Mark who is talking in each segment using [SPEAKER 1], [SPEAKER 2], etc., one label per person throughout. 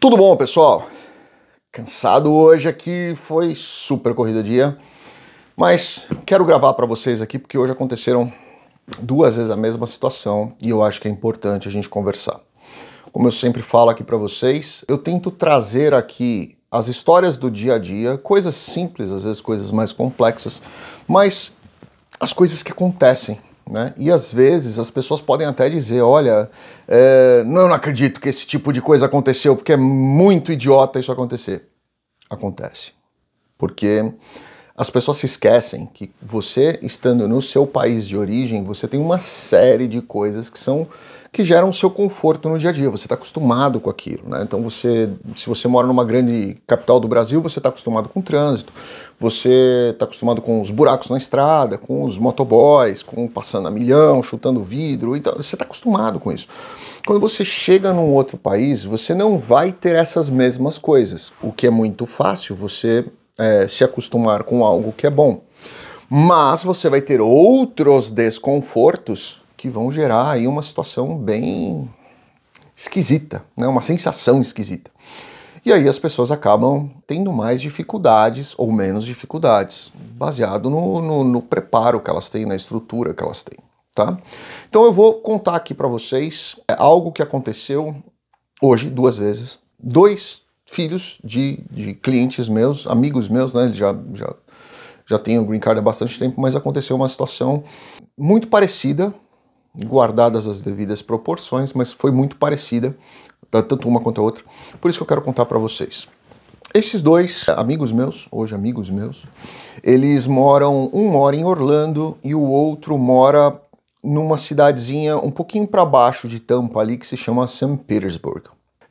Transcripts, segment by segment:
[SPEAKER 1] Tudo bom, pessoal? Cansado hoje aqui, foi super corrido dia, mas quero gravar para vocês aqui porque hoje aconteceram duas vezes a mesma situação e eu acho que é importante a gente conversar. Como eu sempre falo aqui para vocês, eu tento trazer aqui as histórias do dia a dia, coisas simples, às vezes coisas mais complexas, mas as coisas que acontecem né? E às vezes as pessoas podem até dizer: olha, é, não, não acredito que esse tipo de coisa aconteceu, porque é muito idiota isso acontecer. Acontece. Porque as pessoas se esquecem que você, estando no seu país de origem, você tem uma série de coisas que são que geram o seu conforto no dia a dia. Você está acostumado com aquilo, né? Então você, se você mora numa grande capital do Brasil, você está acostumado com o trânsito, você está acostumado com os buracos na estrada, com os motoboys, com passando a milhão, chutando vidro, então você está acostumado com isso. Quando você chega num outro país, você não vai ter essas mesmas coisas, o que é muito fácil você é, se acostumar com algo que é bom. Mas você vai ter outros desconfortos que vão gerar aí uma situação bem esquisita, né? uma sensação esquisita. E aí as pessoas acabam tendo mais dificuldades ou menos dificuldades, baseado no, no, no preparo que elas têm, na estrutura que elas têm. Tá? Então eu vou contar aqui para vocês é, algo que aconteceu hoje duas vezes. Dois filhos de, de clientes meus, amigos meus, né? Eles já, já, já têm o green card há bastante tempo, mas aconteceu uma situação muito parecida guardadas as devidas proporções, mas foi muito parecida, tá, tanto uma quanto a outra. Por isso que eu quero contar para vocês. Esses dois amigos meus, hoje amigos meus, eles moram, um mora em Orlando e o outro mora numa cidadezinha um pouquinho para baixo de Tampa ali que se chama St. Petersburg.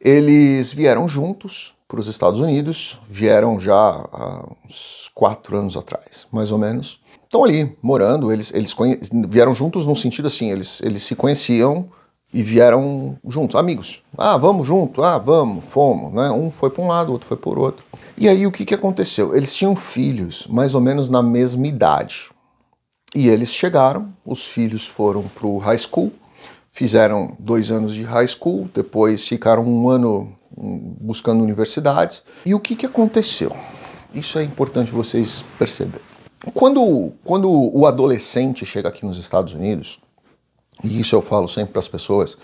[SPEAKER 1] Eles vieram juntos para os Estados Unidos, vieram já há uns quatro anos atrás, mais ou menos estão ali, morando. Eles, eles vieram juntos num sentido assim, eles, eles se conheciam e vieram juntos, amigos. Ah, vamos junto, ah, vamos, fomos. Né? Um foi para um lado, o outro foi por outro. E aí o que, que aconteceu? Eles tinham filhos mais ou menos na mesma idade. E eles chegaram, os filhos foram para o high school, fizeram dois anos de high school, depois ficaram um ano hum, buscando universidades. E o que, que aconteceu? Isso é importante vocês perceberem. Quando, quando o adolescente chega aqui nos Estados Unidos, e isso eu falo sempre para as pessoas,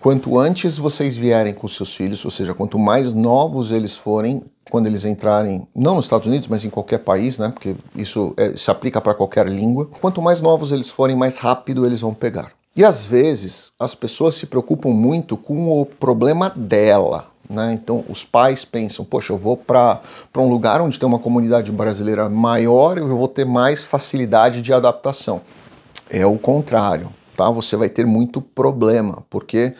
[SPEAKER 1] quanto antes vocês vierem com seus filhos, ou seja, quanto mais novos eles forem, quando eles entrarem, não nos Estados Unidos, mas em qualquer país, né? Porque isso é, se aplica para qualquer língua. Quanto mais novos eles forem, mais rápido eles vão pegar. E às vezes as pessoas se preocupam muito com o problema dela, né? Então, os pais pensam: poxa, eu vou para um lugar onde tem uma comunidade brasileira maior, eu vou ter mais facilidade de adaptação. É o contrário, tá? Você vai ter muito problema, porque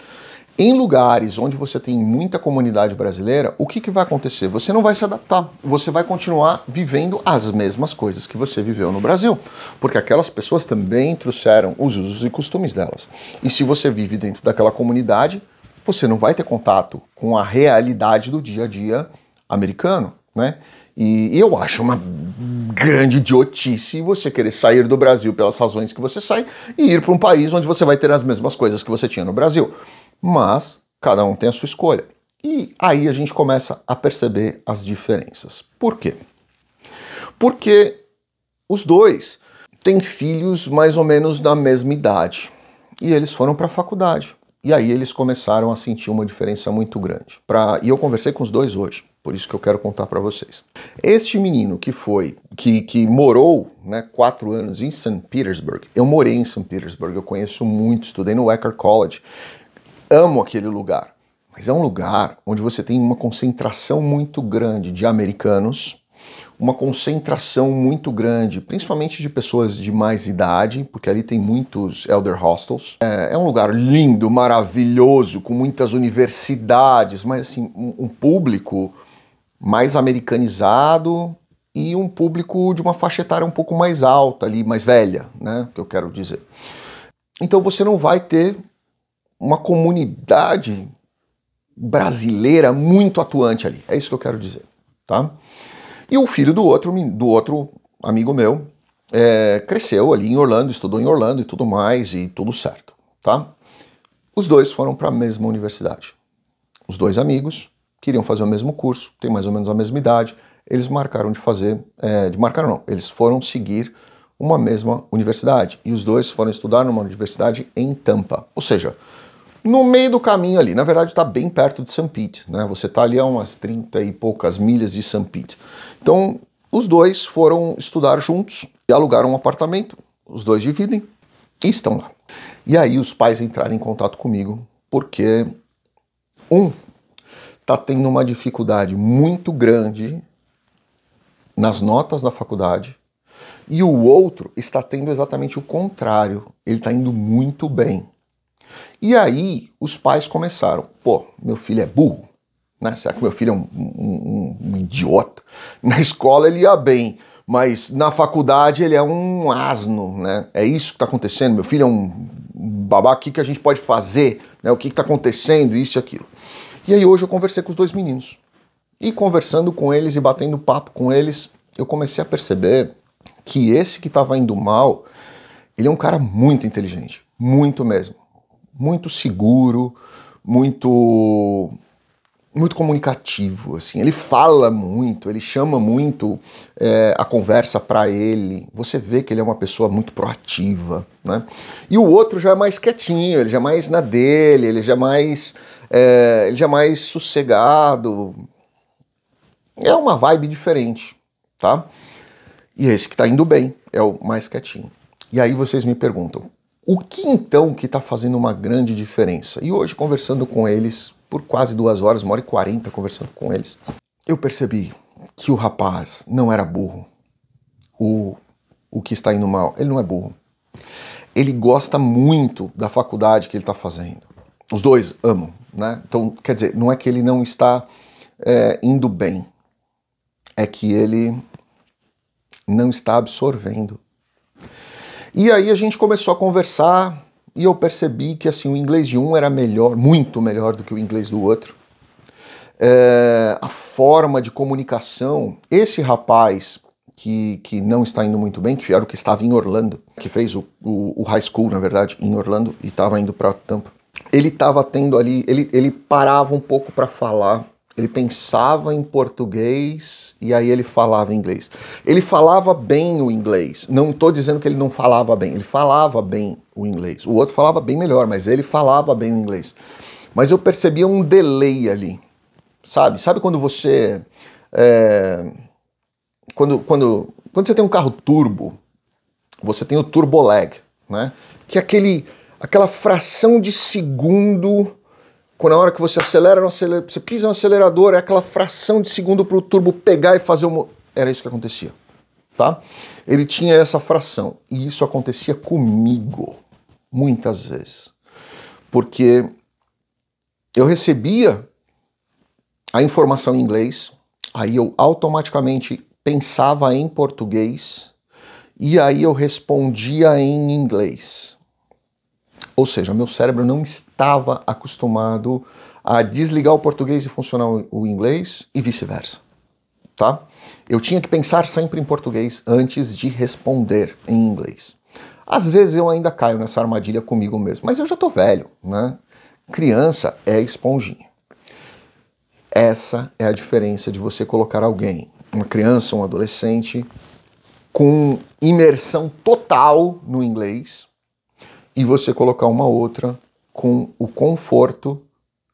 [SPEAKER 1] em lugares onde você tem muita comunidade brasileira, o que, que vai acontecer? Você não vai se adaptar, você vai continuar vivendo as mesmas coisas que você viveu no Brasil, porque aquelas pessoas também trouxeram os usos e costumes delas. E se você vive dentro daquela comunidade, você não vai ter contato com a realidade do dia a dia americano, né? E eu acho uma grande idiotice você querer sair do Brasil pelas razões que você sai e ir para um país onde você vai ter as mesmas coisas que você tinha no Brasil. Mas cada um tem a sua escolha. E aí a gente começa a perceber as diferenças. Por quê? Porque os dois têm filhos mais ou menos da mesma idade e eles foram para a faculdade. E aí eles começaram a sentir uma diferença muito grande. Pra... E eu conversei com os dois hoje, por isso que eu quero contar para vocês. Este menino que foi, que, que morou né, quatro anos em St. Petersburg, eu morei em St. Petersburg, eu conheço muito, estudei no Wecker College, amo aquele lugar. Mas é um lugar onde você tem uma concentração muito grande de americanos, uma concentração muito grande, principalmente de pessoas de mais idade, porque ali tem muitos elder hostels. É, é um lugar lindo, maravilhoso, com muitas universidades, mas assim, um, um público mais americanizado e um público de uma faixa etária um pouco mais alta ali, mais velha, né, que eu quero dizer. Então você não vai ter uma comunidade brasileira muito atuante ali. É isso que eu quero dizer, tá? E o filho do outro, do outro amigo meu é, cresceu ali em Orlando, estudou em Orlando e tudo mais, e tudo certo, tá? Os dois foram para a mesma universidade. Os dois amigos queriam fazer o mesmo curso, têm mais ou menos a mesma idade, eles marcaram de fazer, é, de marcar não, eles foram seguir uma mesma universidade. E os dois foram estudar numa universidade em Tampa. Ou seja, no meio do caminho ali, na verdade está bem perto de St. Pete, né? Você está ali a umas 30 e poucas milhas de St. Pete. Então, os dois foram estudar juntos e alugaram um apartamento. Os dois dividem e estão lá. E aí os pais entraram em contato comigo porque um está tendo uma dificuldade muito grande nas notas da faculdade e o outro está tendo exatamente o contrário. Ele está indo muito bem. E aí os pais começaram, pô, meu filho é burro, né? Será que meu filho é um, um, um idiota? Na escola ele ia bem, mas na faculdade ele é um asno, né? É isso que está acontecendo, meu filho é um babaca, o que, que a gente pode fazer? Né? O que está acontecendo, isso e aquilo. E aí hoje eu conversei com os dois meninos. E conversando com eles e batendo papo com eles, eu comecei a perceber que esse que estava indo mal, ele é um cara muito inteligente, muito mesmo muito seguro, muito muito comunicativo, assim. Ele fala muito, ele chama muito é, a conversa para ele. Você vê que ele é uma pessoa muito proativa, né? E o outro já é mais quietinho, ele já é mais na dele, ele já é mais, é, ele já é mais sossegado. É uma vibe diferente, tá? E esse que está indo bem é o mais quietinho. E aí vocês me perguntam, o que então que está fazendo uma grande diferença? E hoje, conversando com eles, por quase duas horas, uma hora e quarenta conversando com eles, eu percebi que o rapaz não era burro. O, o que está indo mal, ele não é burro. Ele gosta muito da faculdade que ele está fazendo. Os dois amam, né? Então, quer dizer, não é que ele não está é, indo bem, é que ele não está absorvendo e aí a gente começou a conversar e eu percebi que assim o inglês de um era melhor, muito melhor do que o inglês do outro. É, a forma de comunicação, esse rapaz que, que não está indo muito bem, que era o que estava em Orlando, que fez o, o, o high school, na verdade, em Orlando e estava indo para Tampa, ele estava tendo ali, ele, ele parava um pouco para falar ele pensava em português e aí ele falava inglês. Ele falava bem o inglês. Não estou dizendo que ele não falava bem. Ele falava bem o inglês. O outro falava bem melhor, mas ele falava bem o inglês. Mas eu percebia um delay ali, sabe? Sabe quando você é, quando, quando, quando você tem um carro turbo, você tem o turbo lag, né? Que é aquele aquela fração de segundo quando a hora que você acelera, você pisa no acelerador, é aquela fração de segundo para o turbo pegar e fazer uma. Era isso que acontecia. Tá? Ele tinha essa fração. E isso acontecia comigo, muitas vezes. Porque eu recebia a informação em inglês, aí eu automaticamente pensava em português, e aí eu respondia em inglês. Ou seja, meu cérebro não estava acostumado a desligar o português e funcionar o inglês e vice-versa, tá? Eu tinha que pensar sempre em português antes de responder em inglês. Às vezes eu ainda caio nessa armadilha comigo mesmo, mas eu já tô velho, né? Criança é esponjinha. Essa é a diferença de você colocar alguém, uma criança, um adolescente, com imersão total no inglês e você colocar uma outra com o conforto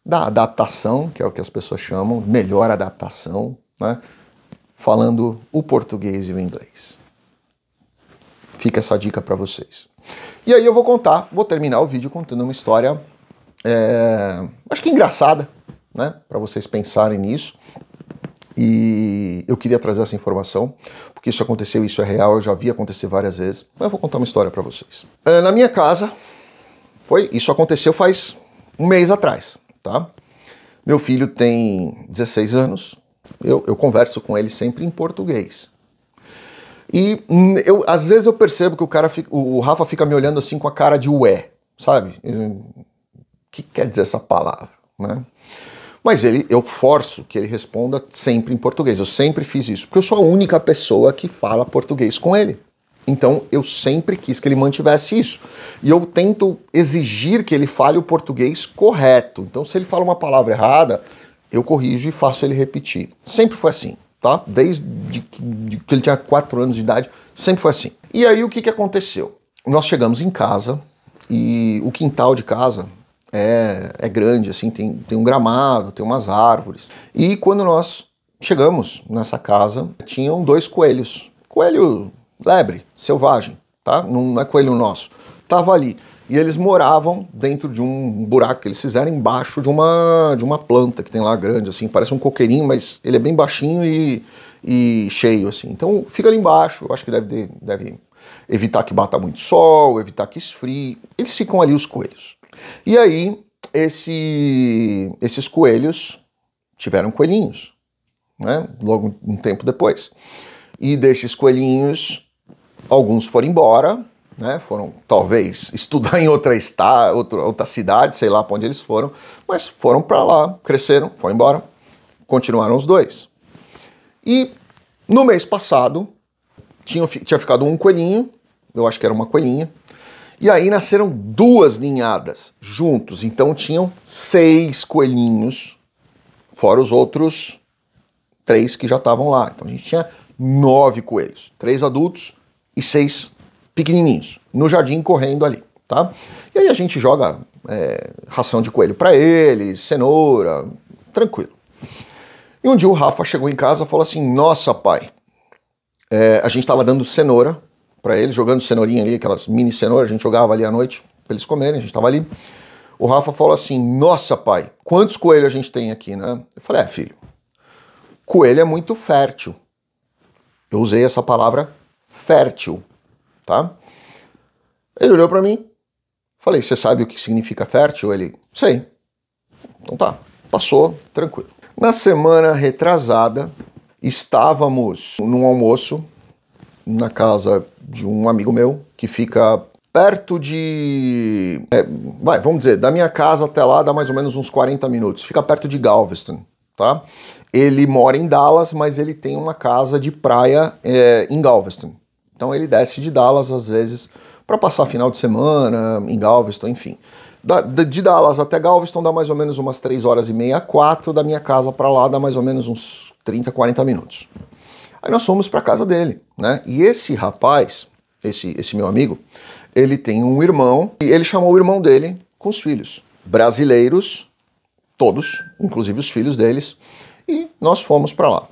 [SPEAKER 1] da adaptação, que é o que as pessoas chamam, melhor adaptação, né? falando o português e o inglês. Fica essa dica para vocês. E aí eu vou contar, vou terminar o vídeo contando uma história, é, acho que engraçada, né? Para vocês pensarem nisso. E eu queria trazer essa informação, porque isso aconteceu, isso é real, eu já vi acontecer várias vezes, mas eu vou contar uma história para vocês. É, na minha casa, foi, isso aconteceu faz um mês atrás, tá? Meu filho tem 16 anos, eu, eu converso com ele sempre em português. E hum, eu, às vezes eu percebo que o cara fica, o Rafa fica me olhando assim com a cara de ué, sabe? O hum, que quer dizer essa palavra, né? Mas ele, eu forço que ele responda sempre em português. Eu sempre fiz isso, porque eu sou a única pessoa que fala português com ele. Então eu sempre quis que ele mantivesse isso. E eu tento exigir que ele fale o português correto. Então, se ele fala uma palavra errada, eu corrijo e faço ele repetir. Sempre foi assim, tá? Desde que ele tinha 4 anos de idade, sempre foi assim. E aí o que, que aconteceu? Nós chegamos em casa e o quintal de casa é, é grande, assim, tem, tem um gramado, tem umas árvores. E quando nós chegamos nessa casa, tinham dois coelhos. Coelho lebre, selvagem, tá? Não é coelho nosso. Tava ali. E eles moravam dentro de um buraco que eles fizeram embaixo de uma, de uma planta que tem lá grande, assim, parece um coqueirinho, mas ele é bem baixinho e, e cheio, assim. Então fica ali embaixo, acho que deve, deve evitar que bata muito sol, evitar que esfrie. Eles ficam ali os coelhos. E aí, esse, esses coelhos tiveram coelhinhos, né? logo um tempo depois. E desses coelhinhos, alguns foram embora, né? foram talvez estudar em outra, está, outra, outra cidade, sei lá para onde eles foram, mas foram para lá, cresceram, foram embora, continuaram os dois. E no mês passado, tinha, tinha ficado um coelhinho, eu acho que era uma coelhinha, e aí nasceram duas ninhadas juntos, então tinham seis coelhinhos, fora os outros três que já estavam lá. Então a gente tinha nove coelhos, três adultos e seis pequenininhos, no jardim correndo ali, tá? E aí a gente joga é, ração de coelho para eles, cenoura, tranquilo. E um dia o Rafa chegou em casa e falou assim: Nossa, pai, é, a gente estava dando cenoura para ele jogando cenourinha ali, aquelas mini cenouras, a gente jogava ali à noite para eles comerem, a gente estava ali. O Rafa falou assim: Nossa, pai, quantos coelhos a gente tem aqui, né? Eu falei: É, filho, coelho é muito fértil. Eu usei essa palavra fértil, tá? Ele olhou para mim, falei: Você sabe o que significa fértil? Ele: Sei. Então tá, passou, tranquilo. Na semana retrasada, estávamos num almoço na casa de um amigo meu que fica perto de. É, vai, vamos dizer, da minha casa até lá dá mais ou menos uns 40 minutos. Fica perto de Galveston, tá? Ele mora em Dallas, mas ele tem uma casa de praia é, em Galveston. Então ele desce de Dallas às vezes para passar final de semana em Galveston, enfim. Da, de Dallas até Galveston dá mais ou menos umas 3 horas e meia, 4. Da minha casa para lá dá mais ou menos uns 30, 40 minutos. Aí nós fomos para casa dele, né? E esse rapaz, esse, esse meu amigo, ele tem um irmão e ele chamou o irmão dele com os filhos, brasileiros, todos, inclusive os filhos deles, e nós fomos para lá.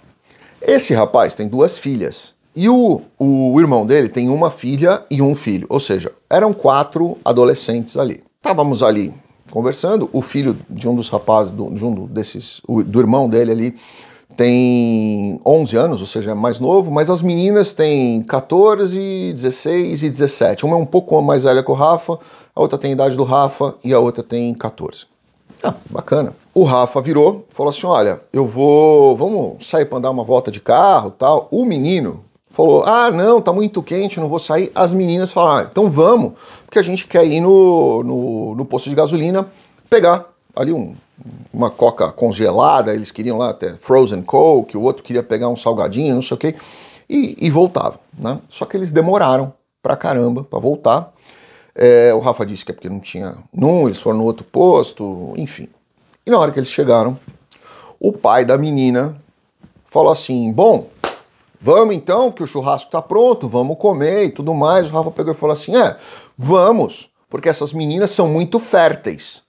[SPEAKER 1] Esse rapaz tem duas filhas e o, o irmão dele tem uma filha e um filho, ou seja, eram quatro adolescentes ali. Estávamos ali conversando, o filho de um dos rapazes, do, de um desses, do irmão dele ali, tem 11 anos, ou seja, é mais novo, mas as meninas têm 14, 16 e 17. Uma é um pouco mais velha que o Rafa, a outra tem a idade do Rafa e a outra tem 14. Ah, bacana. O Rafa virou, falou assim: "Olha, eu vou, vamos sair para dar uma volta de carro, tal". O menino falou: "Ah, não, tá muito quente, não vou sair". As meninas falaram: ah, "Então vamos, porque a gente quer ir no, no, no posto de gasolina pegar ali um uma coca congelada, eles queriam lá até frozen coke, o outro queria pegar um salgadinho, não sei o quê, e, e voltavam, né? Só que eles demoraram pra caramba pra voltar. É, o Rafa disse que é porque não tinha num, eles foram no outro posto, enfim. E na hora que eles chegaram, o pai da menina falou assim: Bom, vamos então, que o churrasco tá pronto, vamos comer e tudo mais. O Rafa pegou e falou assim: É, vamos, porque essas meninas são muito férteis.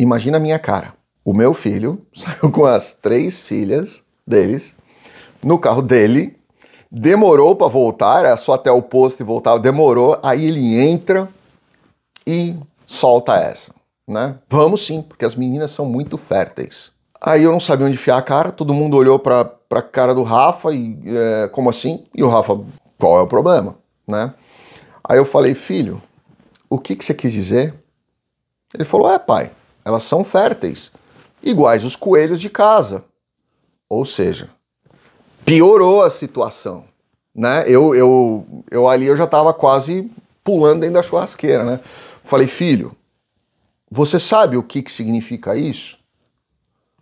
[SPEAKER 1] Imagina a minha cara. O meu filho saiu com as três filhas deles no carro dele, demorou para voltar, era só até o posto e voltar. demorou, aí ele entra e solta essa, né? Vamos sim, porque as meninas são muito férteis. Aí eu não sabia onde enfiar a cara, todo mundo olhou para a cara do Rafa e é, como assim? E o Rafa, qual é o problema, né? Aí eu falei, filho, o que, que você quis dizer? Ele falou, é pai, elas são férteis, iguais os coelhos de casa. Ou seja, piorou a situação, né? Eu, eu, eu ali eu já estava quase pulando dentro da churrasqueira, né? Falei, filho, você sabe o que, que significa isso?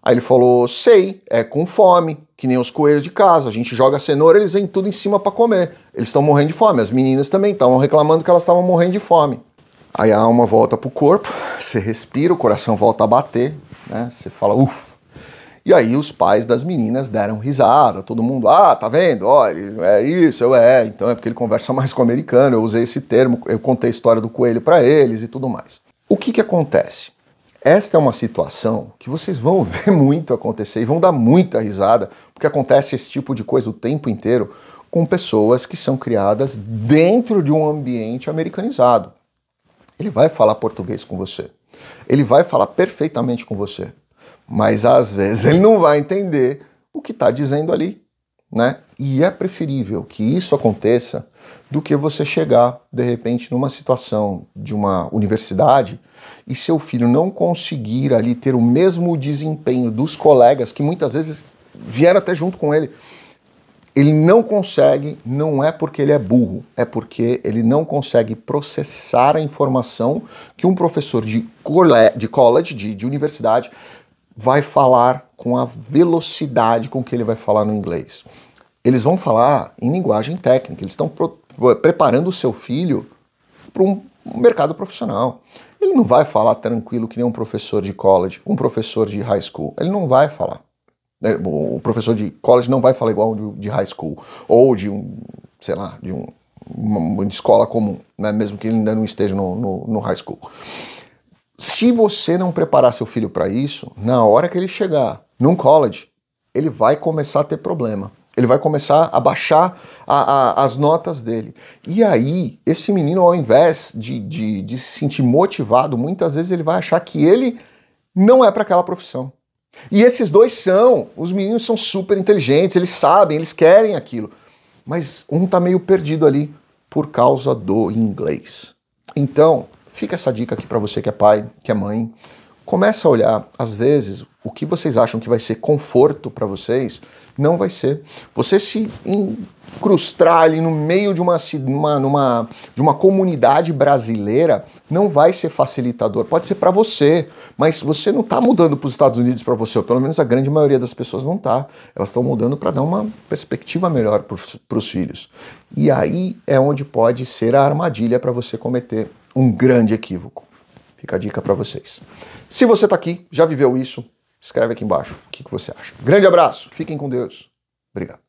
[SPEAKER 1] Aí ele falou, sei, é com fome, que nem os coelhos de casa. A gente joga cenoura, eles vêm tudo em cima para comer. Eles estão morrendo de fome. As meninas também estavam reclamando que elas estavam morrendo de fome. Aí a alma volta para o corpo, você respira, o coração volta a bater, né? Você fala, ufa. E aí os pais das meninas deram risada, todo mundo, ah, tá vendo? Olha, é isso, eu é, então é porque ele conversa mais com o americano, eu usei esse termo, eu contei a história do coelho para eles e tudo mais. O que que acontece? Esta é uma situação que vocês vão ver muito acontecer e vão dar muita risada, porque acontece esse tipo de coisa o tempo inteiro com pessoas que são criadas dentro de um ambiente americanizado. Ele vai falar português com você. Ele vai falar perfeitamente com você. Mas às vezes ele não vai entender o que está dizendo ali. Né? E é preferível que isso aconteça do que você chegar, de repente, numa situação de uma universidade e seu filho não conseguir ali ter o mesmo desempenho dos colegas que muitas vezes vieram até junto com ele. Ele não consegue, não é porque ele é burro, é porque ele não consegue processar a informação que um professor de, de college, de, de universidade, vai falar com a velocidade com que ele vai falar no inglês. Eles vão falar em linguagem técnica, eles estão preparando o seu filho para um mercado profissional. Ele não vai falar tranquilo que nem um professor de college, um professor de high school. Ele não vai falar. Né, o professor de college não vai falar igual de high school ou de um, sei lá, de um, uma, de escola comum, né? mesmo que ele ainda não esteja no, no, no high school. Se você não preparar seu filho para isso, na hora que ele chegar num college, ele vai começar a ter problema. Ele vai começar a baixar a, a, as notas dele. E aí, esse menino, ao invés de, de, de se sentir motivado, muitas vezes ele vai achar que ele não é para aquela profissão. E esses dois são, os meninos são super inteligentes, eles sabem, eles querem aquilo. Mas um tá meio perdido ali por causa do inglês. Então, fica essa dica aqui para você que é pai, que é mãe. Começa a olhar, às vezes, o que vocês acham que vai ser conforto para vocês, não vai ser. Você se incrustar ali no meio de uma, numa, de uma comunidade brasileira não vai ser facilitador. Pode ser para você, mas você não está mudando para os Estados Unidos para você, ou pelo menos a grande maioria das pessoas não está. Elas estão mudando para dar uma perspectiva melhor para os filhos. E aí é onde pode ser a armadilha para você cometer um grande equívoco. Fica a dica para vocês. Se você está aqui, já viveu isso, escreve aqui embaixo o que, que você acha. Grande abraço, fiquem com Deus. Obrigado.